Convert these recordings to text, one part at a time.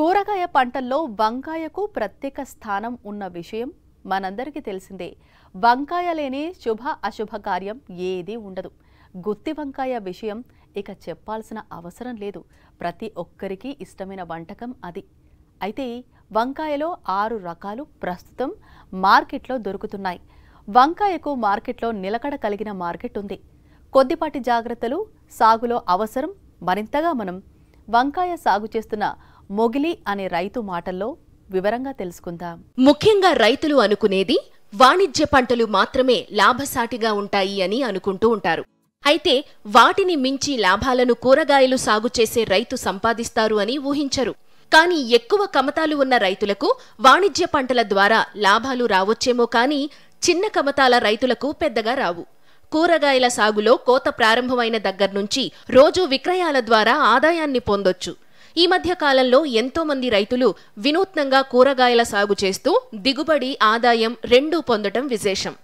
కూరగాయ పంటల్లో వంకాయకు ప్రత్యేక స్థానం ఉన్న విషయం మనందరికీ తెలిసిందే వంకాయ లేని శుభ అశుభ కార్యం ఏదీ ఉండదు గుత్తి వంకాయ విషయం ఇక చెప్పాల్సిన అవసరం లేదు ప్రతి ఒక్కరికి ఇష్టమైన వంటకం అది అయితే వంకాయలో ఆరు రకాలు ప్రస్తుతం మార్కెట్లో దొరుకుతున్నాయి వంకాయకు మార్కెట్లో నిలకడ కలిగిన మార్కెట్ ఉంది కొద్దిపాటి జాగ్రత్తలు సాగులో అవసరం మరింతగా మనం వంకాయ సాగు చేస్తున్న మొగిలి అనే రైతు మాటల్లో వివరంగా తెలుసుకుందాం ముఖ్యంగా రైతులు అనుకునేది వాణిజ్య పంటలు మాత్రమే లాభసాటిగా ఉంటాయి అని అనుకుంటూ ఉంటారు అయితే వాటిని మించి లాభాలను కూరగాయలు సాగు చేసే రైతు సంపాదిస్తారు అని ఊహించరు కానీ ఎక్కువ కమతాలు ఉన్న రైతులకు వాణిజ్య పంటల ద్వారా లాభాలు రావచ్చేమో కానీ చిన్న కమతాల రైతులకు పెద్దగా రావు కూరగాయల సాగులో కోత ప్రారంభమైన దగ్గర నుంచి రోజు విక్రయాల ద్వారా ఆదాయాన్ని పొందొచ్చు ఈ మధ్య కాలంలో ఎంతో మంది రైతులు వినూత్నంగా కూరగాయల సాగు చేస్తూ దిగుబడి ఆదాయం రెండూ పొందటం విశేషం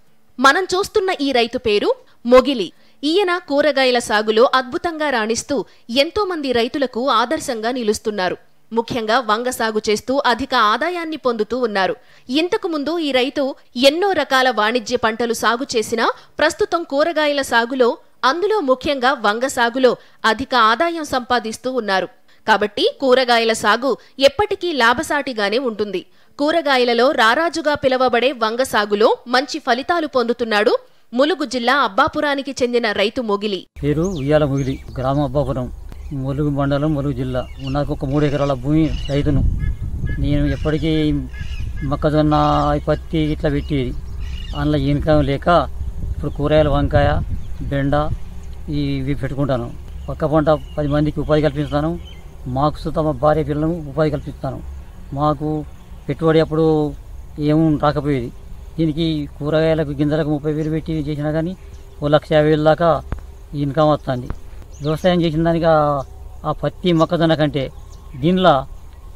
మనం చూస్తున్న ఈ రైతు పేరు మొగిలి ఈయన కూరగాయల సాగులో అద్భుతంగా రాణిస్తూ ఎంతో మంది రైతులకు ఆదర్శంగా నిలుస్తున్నారు ముఖ్యంగా వంగ సాగు చేస్తూ అధిక ఆదాయాన్ని పొందుతూ ఉన్నారు ఇంతకు ముందు ఈ రైతు ఎన్నో రకాల వాణిజ్య పంటలు సాగు చేసినా ప్రస్తుతం కూరగాయల సాగులో అందులో ముఖ్యంగా వంగ సాగులో అధిక ఆదాయం సంపాదిస్తూ ఉన్నారు కాబట్టి కూరగాయల సాగు ఎప్పటికీ లాభసాటిగానే ఉంటుంది కూరగాయలలో రారాజుగా పిలవబడే వంగ సాగులో మంచి ఫలితాలు పొందుతున్నాడు ములుగు జిల్లా అబ్బాపురానికి చెందిన రైతు మొగిలి పేరు ఉయ్యాల మొగిలి అబ్బాపురం ములుగు మండలం ములుగు జిల్లా నాకు ఒక మూడు ఎకరాల భూమి రైతును నేను ఎప్పటికీ మొక్కజొన్న పత్తి ఇట్లా పెట్టేది అందులో ఇన్కమ్ లేక ఇప్పుడు కూరగాయలు వంకాయ బెండ ఇవి పెట్టుకుంటాను పక్క పంట పది మందికి ఉపాధి కల్పిస్తాను మాకు సుతమ భార్య పిల్లలు ఉపాధి కల్పిస్తాను మాకు పెట్టుబడి అప్పుడు ఏమీ రాకపోయేది దీనికి కూరగాయలకు గింజలకు ముప్పై వేలు పెట్టి చేసినా కానీ ఓ లక్ష యాభై వేలు దాకా ఇన్కమ్ వస్తుంది వ్యవసాయం చేసిన దానికి ఆ పత్తి మొక్కజొన్న కంటే దీనిలో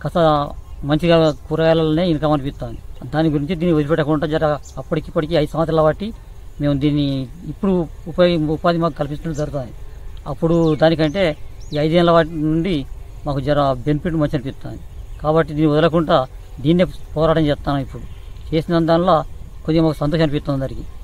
కస మంచిగా కూరగాయలనే ఇన్కమ్ అనిపిస్తుంది దాని గురించి దీన్ని వదిలిపెట్టకుండా జర ఇప్పటికీ ఐదు సంవత్సరాలు బట్టి మేము దీన్ని ఇప్పుడు ఉపాధి ఉపాధి మాకు కల్పించడం జరుగుతుంది అప్పుడు దానికంటే ఈ ఐదేళ్ళ వాటి నుండి మాకు జర బెనిఫిట్ మంచి అనిపిస్తుంది కాబట్టి దీన్ని వదలకుండా దీన్నే పోరాటం చేస్తాను ఇప్పుడు చేసిన దానిలో కొద్దిగా మాకు సంతోషం అనిపిస్తుంది అందరికీ